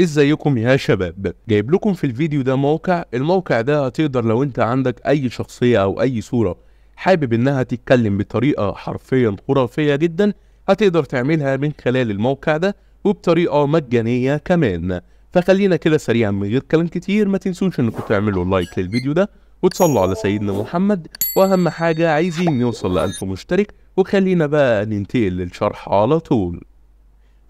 ازيكم إيه يا شباب جايب لكم في الفيديو ده موقع الموقع ده هتقدر لو انت عندك اي شخصية او اي صورة حابب انها تتكلم بطريقة حرفيا خرافية جدا هتقدر تعملها من خلال الموقع ده وبطريقة مجانية كمان فخلينا كده سريعا من غير كلام كتير ما تنسوش انكم تعملوا لايك للفيديو ده وتصلوا على سيدنا محمد واهم حاجة عايزين نوصل لألف مشترك وخلينا بقى ننتقل للشرح على طول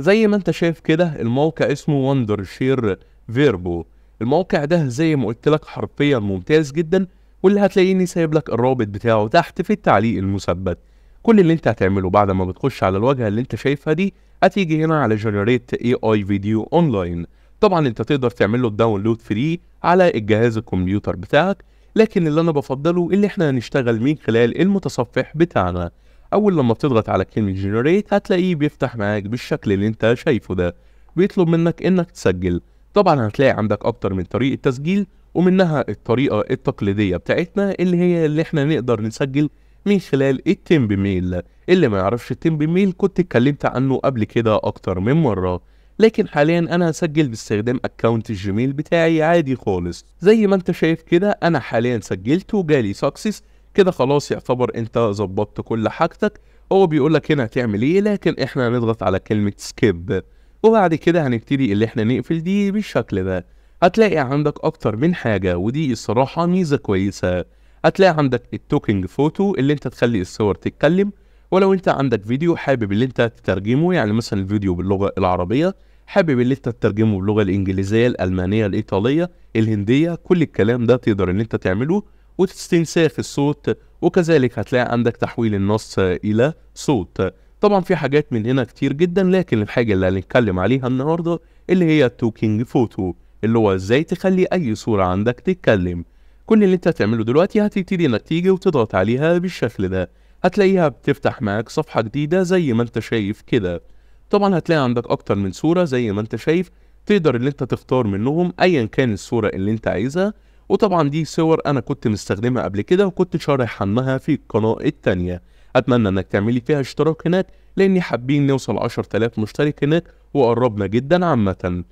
زي ما انت شايف كده الموقع اسمه وندر شير فيربو الموقع ده زي ما قلت لك حرفيا ممتاز جدا واللي هتلاقيني سايب لك الرابط بتاعه تحت في التعليق المثبت كل اللي انت هتعمله بعد ما بتخش على الواجهه اللي انت شايفها دي هتيجي هنا على جنريت اي اي فيديو اونلاين طبعا انت تقدر تعمل له الداونلود فري على الجهاز الكمبيوتر بتاعك لكن اللي انا بفضله اللي احنا هنشتغل من خلال المتصفح بتاعنا اول لما بتضغط على كلمه جنريت هتلاقيه بيفتح معاك بالشكل اللي انت شايفه ده بيطلب منك انك تسجل طبعا هتلاقي عندك اكتر من طريقه تسجيل ومنها الطريقه التقليديه بتاعتنا اللي هي اللي احنا نقدر نسجل من خلال التيم بميل اللي ما يعرفش التيم بميل كنت اتكلمت عنه قبل كده اكتر من مره لكن حاليا انا هسجل باستخدام اكونت الجيميل بتاعي عادي خالص زي ما انت شايف كده انا حاليا سجلت وجالي سكسس كده خلاص يعتبر انت ظبطت كل حاجتك هو بيقول لك هنا هتعمل ايه لكن احنا هنضغط على كلمه سكيب وبعد كده هنبتدي اللي احنا نقفل دي بالشكل ده هتلاقي عندك اكتر من حاجه ودي الصراحه ميزه كويسه هتلاقي عندك التوكينج فوتو اللي انت تخلي الصور تتكلم ولو انت عندك فيديو حابب اللي انت تترجمه يعني مثلا الفيديو باللغه العربيه حابب اللي انت تترجمه باللغه الانجليزيه الالمانيه الايطاليه الهنديه كل الكلام ده تقدر ان انت تعمله واستنساخ الصوت وكذلك هتلاقي عندك تحويل النص الى صوت طبعا في حاجات من هنا كتير جدا لكن الحاجه اللي هنتكلم عليها النهارده اللي هي التوكينج فوتو اللي هو ازاي تخلي اي صوره عندك تتكلم كل اللي انت هتعمله دلوقتي هتبتدي انك تيجي وتضغط عليها بالشكل ده هتلاقيها بتفتح معاك صفحه جديده زي ما انت شايف كده طبعا هتلاقي عندك اكتر من صوره زي ما انت شايف تقدر ان انت تختار منهم ايا كان الصوره اللي انت عايزها وطبعا دي صور انا كنت مستخدمها قبل كده وكنت شارح عنها في القناة التانية اتمنى انك تعملي فيها اشتراك هناك لاني حابين نوصل 10000 مشترك هناك وقربنا جدا عامة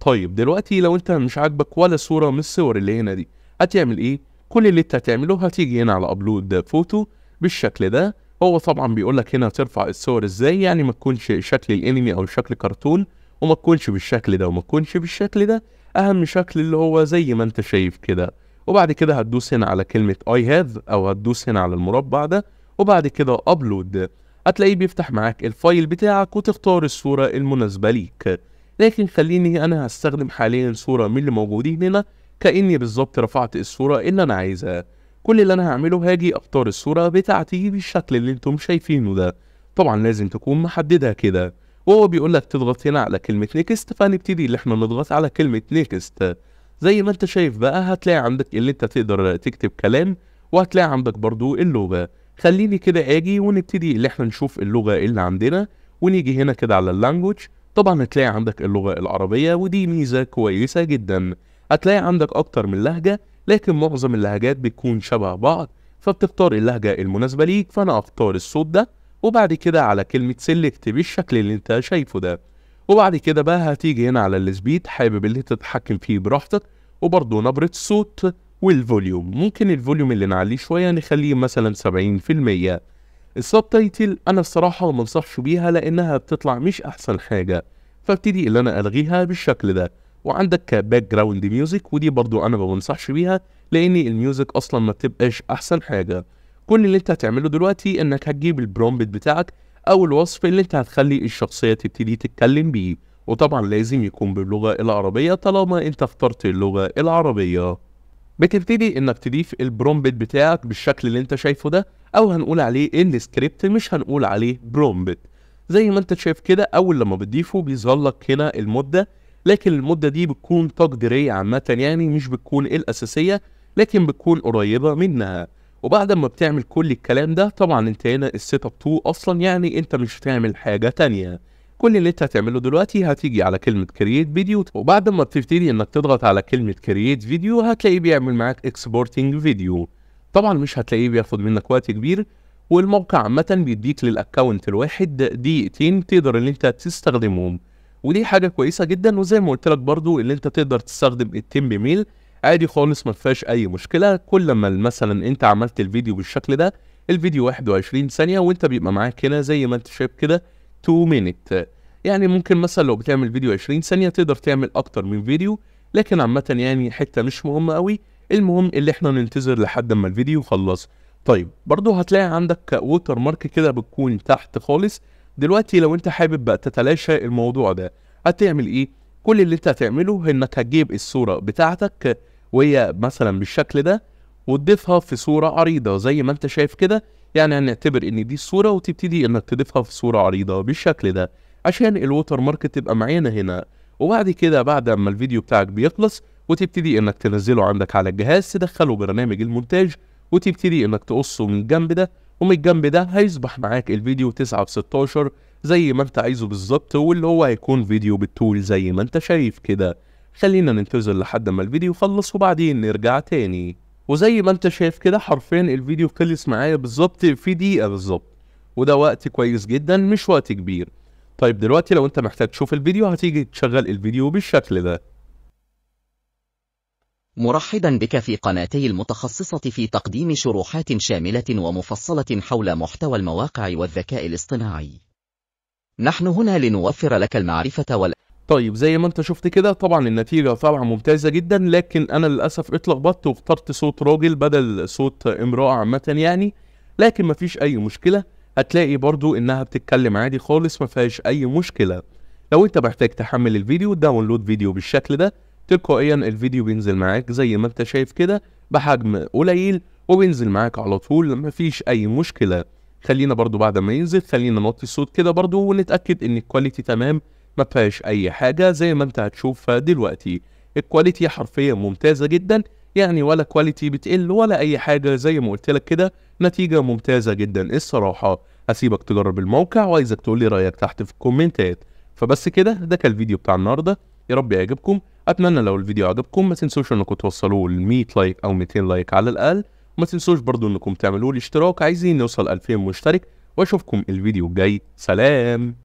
طيب دلوقتي لو انت مش عاجبك ولا صورة من الصور اللي هنا دي هتعمل ايه كل اللي انت هتعمله هتيجي هنا على ابلود فوتو بالشكل ده هو طبعا بيقول لك هنا ترفع الصور ازاي يعني ما تكونش شكل الانمي او شكل كرتون وما تكونش بالشكل ده وما تكونش بالشكل ده اهم شكل اللي هو زي ما انت شايف كده وبعد كده هتدوس هنا على كلمه اي هاف او هتدوس هنا على المربع ده وبعد كده ابلود هتلاقيه بيفتح معاك الفايل بتاعك وتختار الصوره المناسبه ليك لكن خليني انا هستخدم حاليا صوره من اللي موجودين هنا كاني بالظبط رفعت الصوره اللي انا عايزها كل اللي انا هعمله هاجي اختار الصوره بتاعتي بالشكل اللي انتم شايفينه ده طبعا لازم تكون محددها كده وهو بيقول لك تضغط هنا على كلمة نيكست فهنبتدي اللي احنا نضغط على كلمة نيكست زي ما انت شايف بقى هتلاقي عندك اللي انت تقدر تكتب كلام وهتلاقي عندك برضو اللغة خليني كده اجي ونبتدي اللي احنا نشوف اللغة اللي عندنا ونيجي هنا كده على اللانجوج طبعا هتلاقي عندك اللغة العربية ودي ميزة كويسة جدا هتلاقي عندك اكتر من لهجة لكن معظم اللهجات بتكون شبه بعض فبتختار اللهجة المناسبة ليك فانا اختار الصوت ده وبعد كده على كلمة سيلكت بالشكل اللي انت شايفه ده وبعد كده بقى هتيجي هنا على السبيد حابب اللي انت تتحكم فيه براحتك وبرضه نبرة الصوت والفوليوم ممكن الفوليوم اللي نعليه شوية نخليه مثلا 70% السبتايتل انا الصراحة ما بيها لانها بتطلع مش احسن حاجة فابتدي اللي انا الغيها بالشكل ده وعندك باك جراوند ميوزك ودي برضو انا ما بنصحش بيها لان الميوزك اصلا ما بتبقاش احسن حاجه كل اللي انت هتعمله دلوقتي انك هتجيب البرومبت بتاعك او الوصف اللي انت هتخلي الشخصيه تبتدي تتكلم بيه وطبعا لازم يكون باللغه العربيه طالما انت اخترت اللغه العربيه بتبتدي انك تضيف البرومبت بتاعك بالشكل اللي انت شايفه ده او هنقول عليه السكريبت مش هنقول عليه برومبت زي ما انت شايف كده اول لما بتضيفه بيظهر لك هنا المده لكن المده دي بتكون تقديريه عامه يعني مش بتكون الاساسيه لكن بتكون قريبه منها وبعد ما بتعمل كل الكلام ده طبعا انت هنا السيت اب 2 اصلا يعني انت مش هتعمل حاجه تانية كل اللي انت هتعمله دلوقتي هتيجي على كلمه كرييت فيديو وبعد ما بتبتدي انك تضغط على كلمه كرييت فيديو هتلاقيه بيعمل معاك اكسبورتنج فيديو طبعا مش هتلاقيه بياخد منك وقت كبير والموقع عامه بيديك للاكونت الواحد دقيقتين تقدر ان انت تستخدمهم ودي حاجه كويسه جدا وزي ما قلت لك برضو إن انت تقدر تستخدم التيم بميل عادي خالص ما فيهاش اي مشكله كل ما مثلا انت عملت الفيديو بالشكل ده الفيديو 21 ثانيه وانت بيبقى معاك هنا زي ما انت شايف كده 2 مينيت يعني ممكن مثلا لو بتعمل فيديو 20 ثانيه تقدر تعمل اكتر من فيديو لكن عامه يعني حته مش مهمه قوي المهم اللي احنا ننتظر لحد ما الفيديو خلص طيب برضو هتلاقي عندك ووتر مارك كده بتكون تحت خالص دلوقتي لو انت حابب بقى تتلاشى الموضوع ده هتعمل ايه كل اللي انت هتعمله انك هتجيب الصوره بتاعتك وهي مثلا بالشكل ده وتضيفها في صورة عريضة زي ما انت شايف كده يعني هنعتبر ان دي الصورة وتبتدي انك تضيفها في صورة عريضة بالشكل ده عشان الووتر مارك تبقى معانا هنا وبعد كده بعد ما الفيديو بتاعك بيخلص وتبتدي انك تنزله عندك على الجهاز تدخله برنامج المونتاج وتبتدي انك تقصه من الجنب ده ومن الجنب ده هيصبح معاك الفيديو 9 في 16 زي ما انت عايزه بالظبط واللي هو هيكون فيديو بالطول زي ما انت شايف كده خلينا ننتظر لحد ما الفيديو يخلص وبعدين نرجع تاني وزي ما انت شايف كده حرفيا الفيديو خلص معايا بالظبط في دقيقة بالظبط وده وقت كويس جدا مش وقت كبير طيب دلوقتي لو انت محتاج تشوف الفيديو هتيجي تشغل الفيديو بالشكل ده مرحبا بك في قناتي المتخصصة في تقديم شروحات شاملة ومفصلة حول محتوى المواقع والذكاء الاصطناعي. نحن هنا لنوفر لك المعرفة وال طيب زي ما انت شفت كده طبعا النتيجة طبعا ممتازة جدا لكن انا للأسف اتلخبطت واخترت صوت راجل بدل صوت امرأة عامة يعني لكن مفيش أي مشكلة هتلاقي برضو انها بتتكلم عادي خالص مفيهاش أي مشكلة لو انت محتاج تحمل الفيديو داونلود فيديو بالشكل ده تلقائيا الفيديو بينزل معاك زي ما انت شايف كده بحجم قليل وبينزل معاك على طول مفيش أي مشكلة خلينا برضو بعد ما ينزل خلينا نوطي الصوت كده برضو ونتأكد ان الكواليتي تمام ما فيهاش اي حاجه زي ما انت هتشوف دلوقتي الكواليتي حرفيا ممتازه جدا يعني ولا كواليتي بتقل ولا اي حاجه زي ما قلت لك كده نتيجه ممتازه جدا الصراحه هسيبك تجرب الموقع وعايزك تقول لي رايك تحت في الكومنتات فبس كده ده كان الفيديو بتاع النهارده يا رب يعجبكم اتمنى لو الفيديو عجبكم ما تنسوش انكم توصلوه ل 100 لايك او 200 لايك على الاقل وما تنسوش برضو انكم تعملوا لي اشتراك عايزين نوصل 2000 مشترك واشوفكم الفيديو الجاي سلام